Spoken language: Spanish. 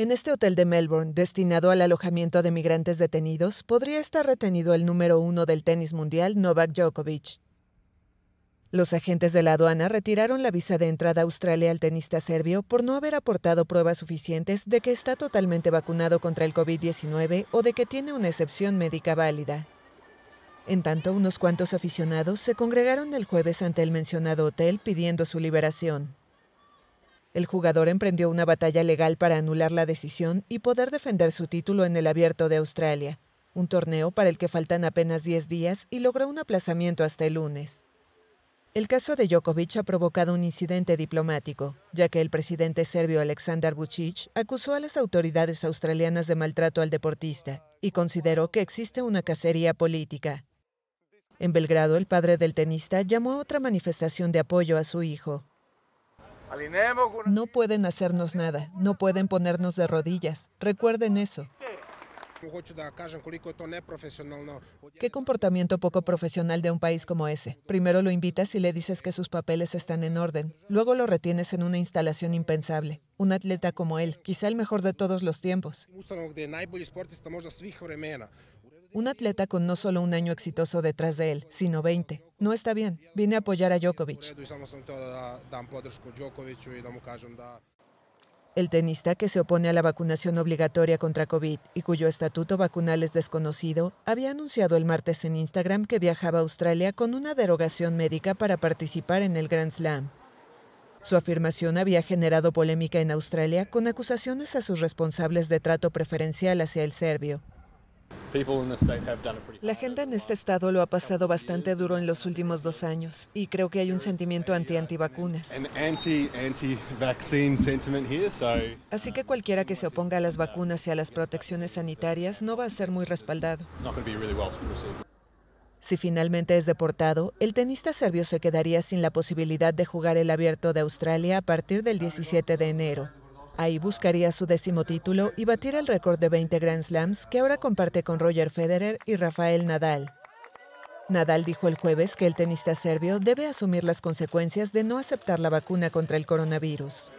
En este hotel de Melbourne, destinado al alojamiento de migrantes detenidos, podría estar retenido el número uno del tenis mundial, Novak Djokovic. Los agentes de la aduana retiraron la visa de entrada a Australia al tenista serbio por no haber aportado pruebas suficientes de que está totalmente vacunado contra el COVID-19 o de que tiene una excepción médica válida. En tanto, unos cuantos aficionados se congregaron el jueves ante el mencionado hotel pidiendo su liberación. El jugador emprendió una batalla legal para anular la decisión y poder defender su título en el Abierto de Australia, un torneo para el que faltan apenas 10 días y logró un aplazamiento hasta el lunes. El caso de Djokovic ha provocado un incidente diplomático, ya que el presidente serbio Aleksandar Vucic acusó a las autoridades australianas de maltrato al deportista y consideró que existe una cacería política. En Belgrado, el padre del tenista llamó a otra manifestación de apoyo a su hijo, no pueden hacernos nada, no pueden ponernos de rodillas. Recuerden eso. ¿Qué comportamiento poco profesional de un país como ese? Primero lo invitas y le dices que sus papeles están en orden, luego lo retienes en una instalación impensable. Un atleta como él, quizá el mejor de todos los tiempos. Un atleta con no solo un año exitoso detrás de él, sino 20. No está bien. Vine a apoyar a Djokovic. El tenista que se opone a la vacunación obligatoria contra COVID y cuyo estatuto vacunal es desconocido, había anunciado el martes en Instagram que viajaba a Australia con una derogación médica para participar en el Grand Slam. Su afirmación había generado polémica en Australia con acusaciones a sus responsables de trato preferencial hacia el serbio. La gente en este estado lo ha pasado bastante duro en los últimos dos años y creo que hay un sentimiento anti-antivacunas. Uh, Así que cualquiera que se um, oponga a las vacunas y a las protecciones sanitarias no va a ser muy respaldado. Si finalmente es deportado, el tenista serbio se quedaría sin la posibilidad de jugar el abierto de Australia a partir del 17 de enero. Ahí buscaría su décimo título y batir el récord de 20 Grand Slams que ahora comparte con Roger Federer y Rafael Nadal. Nadal dijo el jueves que el tenista serbio debe asumir las consecuencias de no aceptar la vacuna contra el coronavirus.